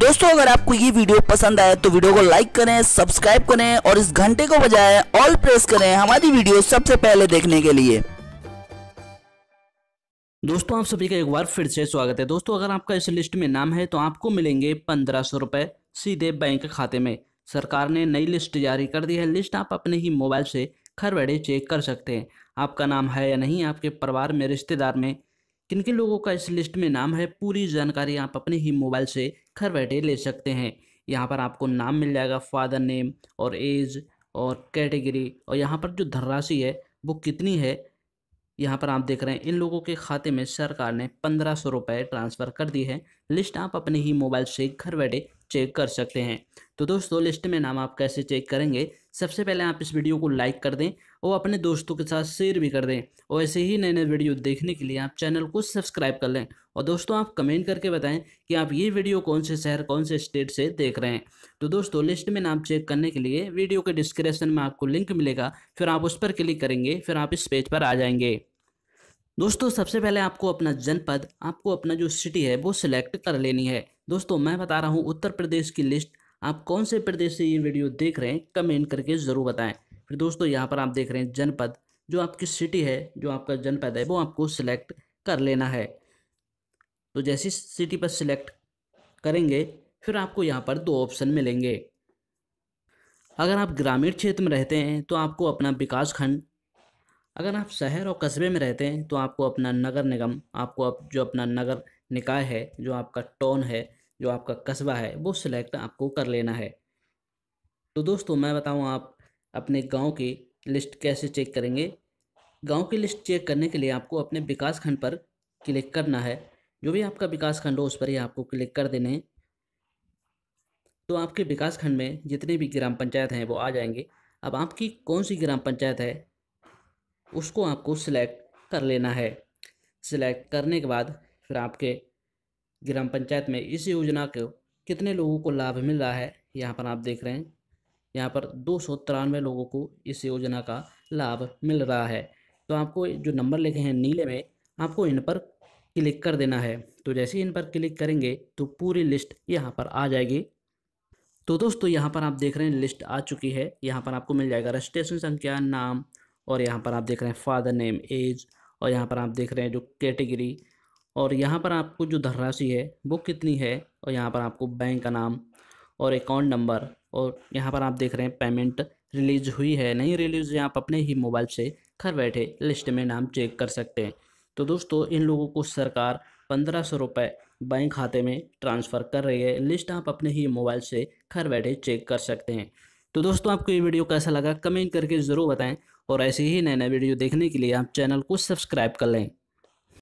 दोस्तों अगर आपको ये वीडियो पसंद आए तो वीडियो को लाइक करें सब्सक्राइब करें और इस घंटे को बजाय ऑल प्रेस करें हमारी वीडियो सबसे पहले देखने के लिए दोस्तों आप सभी का एक बार फिर से स्वागत है दोस्तों अगर आपका इस लिस्ट में नाम है तो आपको मिलेंगे पंद्रह सौ रुपये सीधे बैंक खाते में सरकार ने नई लिस्ट जारी कर दी है लिस्ट आप अपने ही मोबाइल से घर बैठे चेक कर सकते हैं आपका नाम है या नहीं आपके परिवार में रिश्तेदार में किन किन लोगों का इस लिस्ट में नाम है पूरी जानकारी आप अपने ही मोबाइल से घर बैठे ले सकते हैं यहाँ पर आपको नाम मिल जाएगा फादर नेम और एज और कैटेगरी और यहाँ पर जो धनराशि है वो कितनी है यहाँ पर आप देख रहे हैं इन लोगों के खाते में सरकार ने पंद्रह सौ रुपये ट्रांसफ़र कर दी है लिस्ट आप अपने ही मोबाइल से घर बैठे चेक कर सकते हैं तो दोस्तों लिस्ट में नाम आप कैसे चेक करेंगे सबसे पहले आप इस वीडियो को लाइक कर दें और अपने दोस्तों के साथ शेयर भी कर दें और ऐसे ही नए नए वीडियो देखने के लिए आप चैनल को सब्सक्राइब कर लें और दोस्तों आप कमेंट करके बताएं कि आप ये वीडियो कौन से शहर कौन से स्टेट से देख रहे हैं तो दोस्तों लिस्ट में नाम चेक करने के लिए वीडियो के डिस्क्रिप्शन में आपको लिंक मिलेगा फिर आप उस पर क्लिक करेंगे फिर आप इस पेज पर आ जाएंगे दोस्तों सबसे पहले आपको अपना जनपद आपको अपना जो सिटी है वो सिलेक्ट कर लेनी है दोस्तों मैं बता रहा हूँ उत्तर प्रदेश की लिस्ट आप कौन से प्रदेश से ये वीडियो देख रहे हैं कमेंट करके ज़रूर बताएं फिर दोस्तों यहाँ पर आप देख रहे हैं जनपद जो आपकी सिटी है जो आपका जनपद है वो आपको सिलेक्ट कर लेना है तो जैसी सिटी पर सिलेक्ट करेंगे फिर आपको यहाँ पर दो ऑप्शन मिलेंगे अगर आप ग्रामीण क्षेत्र में रहते हैं तो आपको अपना विकास खंड अगर आप शहर और कस्बे में रहते हैं तो आपको अपना नगर निगम आपको आप जो अपना नगर निकाय है जो आपका टोन है जो आपका कस्बा है वो सिलेक्ट आपको कर लेना है तो दोस्तों मैं बताऊँ आप अपने गाँव की लिस्ट कैसे चेक करेंगे गाँव की लिस्ट चेक करने के लिए आपको अपने विकास खंड पर क्लिक करना है जो भी आपका विकास खंड हो उस पर ही आपको क्लिक कर देने तो आपके विकास खंड में जितने भी ग्राम पंचायत हैं वो आ जाएंगे अब आपकी कौन सी ग्राम पंचायत है उसको आपको सिलेक्ट कर लेना है सिलेक्ट करने के बाद फिर आपके ग्राम पंचायत में इस योजना को कितने लोगों को लाभ मिल रहा है यहाँ पर आप देख रहे हैं यहाँ पर दो सौ तिरानवे लोगों को इस योजना का लाभ मिल रहा है तो आपको जो नंबर लिखे हैं नीले में आपको इन पर क्लिक कर देना है तो जैसे ही इन पर क्लिक करेंगे तो पूरी लिस्ट यहाँ पर आ जाएगी तो दोस्तों यहाँ पर आप देख रहे हैं लिस्ट आ चुकी है यहाँ पर आपको मिल जाएगा रजिस्ट्रेशन संख्या नाम और यहाँ पर आप देख रहे हैं फादर नेम एज और यहाँ पर आप देख रहे हैं जो कैटेगरी और यहाँ पर आपको जो धनराशि है वो कितनी है और यहाँ पर आपको बैंक का नाम और अकाउंट नंबर और यहाँ पर आप देख रहे हैं पेमेंट रिलीज हुई है नहीं रिलीज आप अपने ही मोबाइल से घर बैठे लिस्ट में नाम चेक कर सकते हैं तो दोस्तों इन लोगों को सरकार पंद्रह सौ रुपये बैंक खाते में ट्रांसफ़र कर रही है लिस्ट आप अपने ही मोबाइल से घर बैठे चेक कर सकते हैं तो दोस्तों आपको ये वीडियो कैसा लगा कमेंट करके ज़रूर बताएँ और ऐसे ही नए नए वीडियो देखने के लिए आप चैनल को सब्सक्राइब कर लें